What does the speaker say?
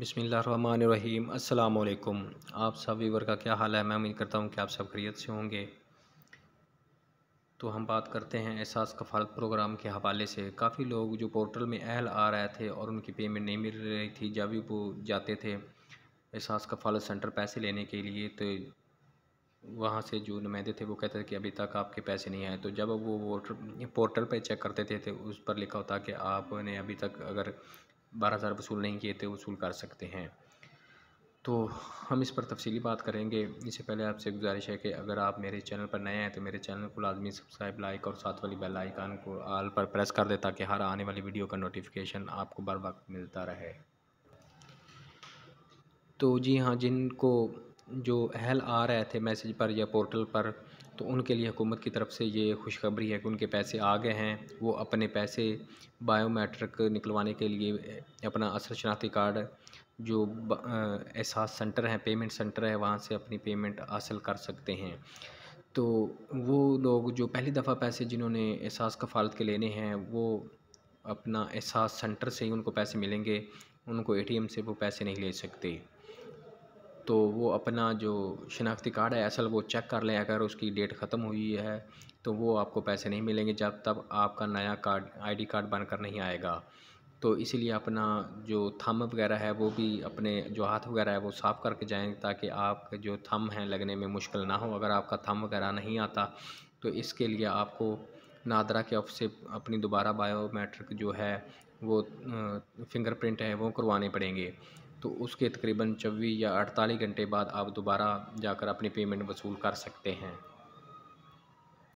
बिसमीम अल्लाम आप सब वीवर का क्या हाल है मैं उम्मीद करता हूँ कि आप सब खरीत से होंगे तो हम बात करते हैं एहसास कफालत प्रोग्राम के हवाले से काफ़ी लोग जो पोर्टल में अहल आ रहे थे और उनकी पेमेंट नहीं मिल रही थी जब भी वो जाते थे एहसास कफालत सेंटर पैसे लेने के लिए तो वहाँ से जो नुमाइंदे थे वो कहते थे कि अभी तक आपके पैसे नहीं आए तो जब वो वोटर पोर्टल पे चेक करते थे तो उस पर लिखा होता कि आपने अभी तक अगर बारह हज़ार वसूल नहीं किए थे तो वसूल कर सकते हैं तो हम इस पर तफसीली बात करेंगे इससे पहले आपसे गुजारिश है कि अगर आप मेरे चैनल पर नए हैं तो मेरे चैनल को लाजमी सब्सक्राइब लाइक और साथ वाली बेल आइकान को आल पर प्रेस कर दे ताकि हर आने वाली वीडियो का नोटिफिकेशन आपको बर वक्त मिलता रहे तो जी हाँ जिनको जो अहल आ रहे थे मैसेज पर या पोर्टल पर तो उनके लिए हुकूमत की तरफ से ये खुशखबरी है कि उनके पैसे आ गए हैं वो अपने पैसे बायोमेट्रिक निकलवाने के लिए अपना असल शनाख्ती कार्ड जो एहसास सेंटर है पेमेंट सेंटर है वहाँ से अपनी पेमेंट हासिल कर सकते हैं तो वो लोग जो पहली दफ़ा पैसे जिन्होंने एहसास कफालत के लेने हैं वो अपना एहसास सेंटर से ही उनको पैसे मिलेंगे उनको एटीएम से वो पैसे नहीं ले सकते तो वो अपना जो शनाख्ती कार्ड है असल वो चेक कर लें अगर उसकी डेट ख़त्म हुई है तो वो आपको पैसे नहीं मिलेंगे जब तक आपका नया कार्ड आईडी कार्ड बनकर नहीं आएगा तो इसीलिए अपना जो थम वगैरह है वो भी अपने जो हाथ वगैरह है वो साफ़ करके जाएँ ताकि आप जो थम हैं लगने में मुश्किल ना हो अगर आपका थम वगैरह नहीं आता तो इसके लिए आपको नादरा के ऑफ से अपनी दोबारा बायोमेट्रिक जो है वो फिंगरप्रिंट है वो करवाने पड़ेंगे तो उसके तकरीबन चौबीस या अड़तालीस घंटे बाद आप दोबारा जाकर अपनी पेमेंट वसूल कर सकते हैं